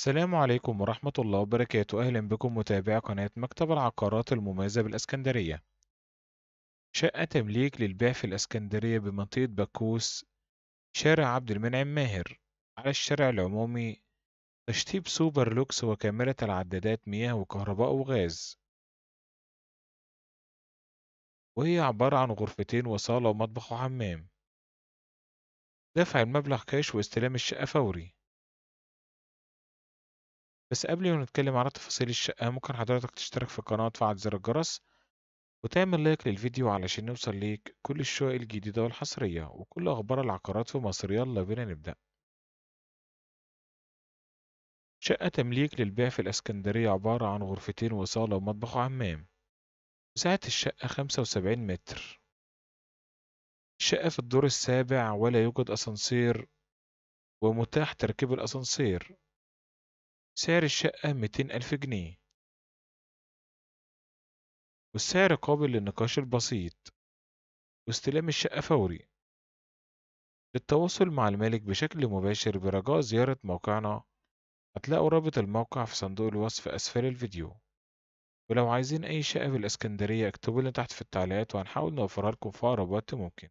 السلام عليكم ورحمة الله وبركاته أهلا بكم متابعي قناة مكتب العقارات المميزة بالإسكندرية شقة تمليك للبيع في الإسكندرية بمنطقة بكوس شارع عبد المنعم ماهر على الشارع العمومي تشطيب سوبر لوكس وكاميرا العدادات مياه وكهرباء وغاز وهي عبارة عن غرفتين وصالة ومطبخ وحمام دفع المبلغ كاش واستلام الشقة فوري بس قبل ما نتكلم على تفاصيل الشقة ممكن حضرتك تشترك في القناة وتفعل زر الجرس وتعمل لايك للفيديو علشان نوصل ليك كل الشقق الجديدة والحصرية وكل أخبار العقارات في مصر يلا بينا نبدأ شقة تمليك للبيع في الإسكندرية عبارة عن غرفتين وصالة ومطبخ وحمام مساحة الشقة خمسة وسبعين متر الشقة في الدور السابع ولا يوجد أسانسير ومتاح تركيب الأسانسير سعر الشقة ميتين ألف جنيه والسعر قابل للنقاش البسيط واستلام الشقة فوري للتواصل مع المالك بشكل مباشر برجاء زيارة موقعنا هتلاقوا رابط الموقع في صندوق الوصف أسفل الفيديو ولو عايزين أي شقة في الإسكندرية اكتبوا لنا تحت في التعليقات وهنحاول نوفرها لكم في أقرب وقت ممكن